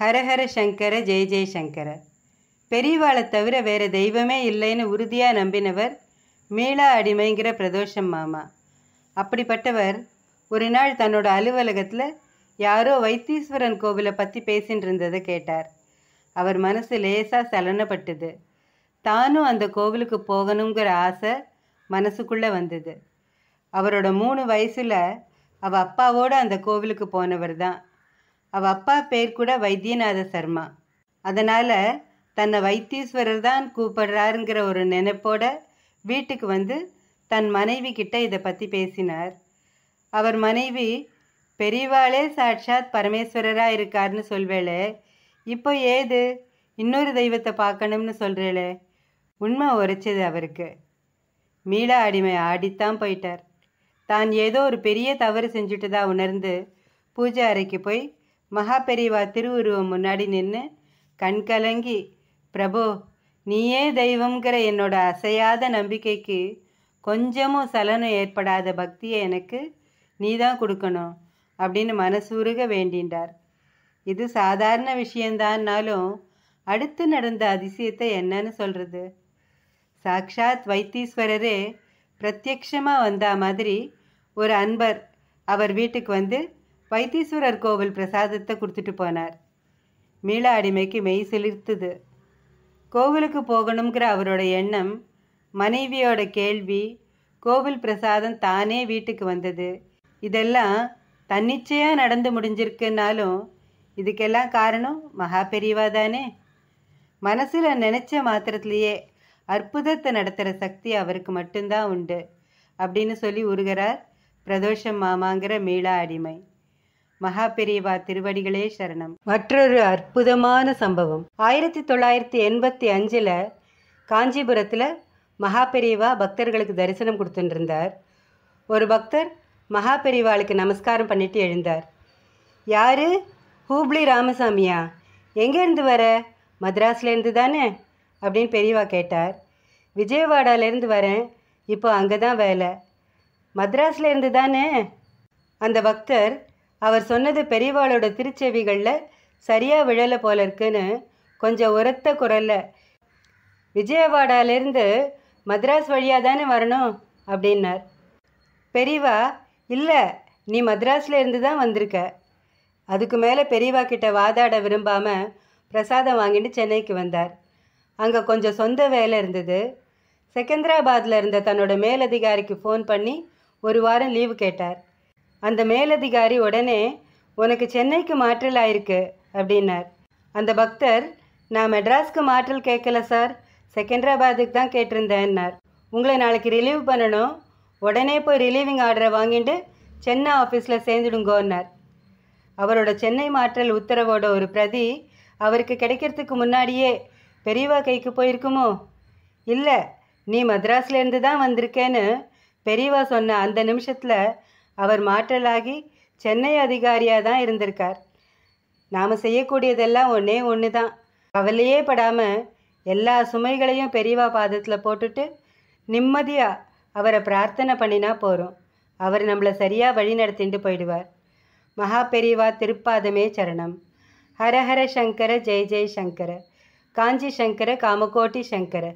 ஹரஹர சங்கர ஜெய ஜெயசங்கர பெரியவாளை தவிர வேறு தெய்வமே இல்லைன்னு உறுதியாக நம்பினவர் மீளா அடிமைங்கிற பிரதோஷம் மாமா அப்படிப்பட்டவர் ஒரு நாள் தன்னோட அலுவலகத்தில் யாரோ வைத்தீஸ்வரன் கோவிலை பற்றி பேசின்னு இருந்ததை கேட்டார் அவர் மனசு லேசாக சலனப்பட்டது தானும் அந்த கோவிலுக்கு போகணுங்கிற ஆசை மனசுக்குள்ளே வந்தது அவரோட மூணு வயசில் அவள் அப்பாவோடு அந்த கோவிலுக்கு போனவர் தான் அவள் அப்பா பேர் கூட வைத்தியநாத சர்மா அதனால் தன்னை வைத்தீஸ்வரர் தான் கூப்பிடுறாருங்கிற ஒரு நினைப்போட வீட்டுக்கு வந்து தன் மனைவி கிட்ட இதை பற்றி பேசினார் அவர் மனைவி பெரியவாளே சாட்சாத் பரமேஸ்வரராக இருக்கார்னு சொல்வேளே இப்போ ஏது இன்னொரு தெய்வத்தை பார்க்கணும்னு சொல்கிறேளே உண்மை உரைச்சது அவருக்கு மீளா அடிமை ஆடித்தான் போயிட்டார் தான் ஏதோ ஒரு பெரிய தவறு செஞ்சுட்டதா உணர்ந்து பூஜை அறைக்கு போய் மகா பெரியவா திருவுருவம் முன்னாடி நின்று கண் கலங்கி பிரபு நீயே தெய்வங்கிற என்னோட அசையாத நம்பிக்கைக்கு கொஞ்சமும் சலனம் ஏற்படாத பக்தியை எனக்கு நீ தான் கொடுக்கணும் அப்படின்னு மனசூருக வேண்டின்றார் இது சாதாரண விஷயந்தான்னாலும் அடுத்து நடந்த அதிசயத்தை என்னன்னு சொல்கிறது சாக்ஷாத் வைத்தீஸ்வரரே பிரத்யக்ஷமாக வந்த மாதிரி ஒரு அன்பர் அவர் வீட்டுக்கு வந்து வைத்தீஸ்வரர் கோவில் பிரசாதத்தை கொடுத்துட்டு போனார் மீளா அடிமைக்கு மெய் சிலிர்த்துது கோவிலுக்கு போகணுங்கிற அவரோட எண்ணம் மனைவியோட கேள்வி கோவில் பிரசாதம் தானே வீட்டுக்கு வந்தது இதெல்லாம் தன்னிச்சையாக நடந்து முடிஞ்சிருக்குன்னாலும் இதுக்கெல்லாம் காரணம் மகா பெரியவா தானே மனசில் நினச்ச மாத்திரத்துலேயே அற்புதத்தை நடத்துகிற சக்தி அவருக்கு மட்டும்தான் உண்டு அப்படின்னு சொல்லி உருகிறார் பிரதோஷம் மாமாங்கிற மீளா அடிமை மகா பெரியவா திருவடிகளே சரணம் மற்றொரு அற்புதமான சம்பவம் ஆயிரத்தி தொள்ளாயிரத்தி எண்பத்தி அஞ்சில் காஞ்சிபுரத்தில் மகா பெரியவா பக்தர்களுக்கு தரிசனம் கொடுத்துட்டு ஒரு பக்தர் மகா பெரியவாளுக்கு நமஸ்காரம் பண்ணிட்டு எழுந்தார் யார் ஹூப்ளி ராமசாமியா எங்கேருந்து வர மத்ராஸ்லேருந்து தானே அப்படின்னு பெரியவா கேட்டார் விஜயவாடாலேருந்து வரேன் இப்போ அங்கே தான் வேலை மத்ராஸ்லேருந்து தானே அந்த பக்தர் அவர் சொன்னது பெரியவாளோட திருச்செவிகளில் சரியாக விழலை போல இருக்குன்னு கொஞ்சம் உரத்த குரலில் விஜயவாடாலேருந்து மத்ராஸ் வழியாக தானே வரணும் அப்படின்னார் பெரியவா இல்லை நீ மத்ராஸில் இருந்து தான் வந்திருக்க அதுக்கு மேலே பெரியவா கிட்ட வாதாட விரும்பாமல் பிரசாதம் வாங்கிட்டு சென்னைக்கு வந்தார் அங்கே கொஞ்சம் சொந்த வேலை இருந்தது செகந்திராபாத்தில் இருந்த தன்னோட மேலதிகாரிக்கு ஃபோன் பண்ணி ஒரு வாரம் லீவு கேட்டார் அந்த மேலதிகாரி உடனே உனக்கு சென்னைக்கு மாற்றல் ஆயிருக்கு அப்படின்னார் அந்த பக்தர் நான் மெட்ராஸ்க்கு மாற்றல் கேட்கல சார் செகண்டராபாத்துக்கு தான் கேட்டிருந்தேன்னார் உங்களை நாளைக்கு ரிலீவ் பண்ணணும் உடனே போய் ரிலீவிங் ஆர்டரை வாங்கிட்டு சென்னை ஆஃபீஸில் சேர்ந்துடுங்கோன்னார் அவரோட சென்னை மாற்றல் உத்தரவோட ஒரு பிரதி அவருக்கு கிடைக்கிறதுக்கு முன்னாடியே பெரியவா கைக்கு போயிருக்குமோ இல்லை நீ மத்ராஸ்லேருந்து தான் வந்திருக்கேன்னு பெரியவா சொன்ன அந்த நிமிஷத்தில் அவர் மாற்றலாகி சென்னை அதிகாரியாக தான் இருந்திருக்கார் நாம் செய்யக்கூடியதெல்லாம் ஒன்றே ஒன்று தான் கவலையே படாமல் எல்லா சுமைகளையும் பெரியவா பாதத்தில் போட்டுட்டு நிம்மதியாக அவரை பிரார்த்தனை பண்ணினா போகிறோம் அவர் நம்மளை சரியாக வழி நடத்திட்டு போயிடுவார் மகா பெரியவா திருப்பாதமே சரணம் ஹரஹர சங்கர ஜெய் ஜெய் சங்கர காஞ்சி சங்கர காமகோட்டி சங்கர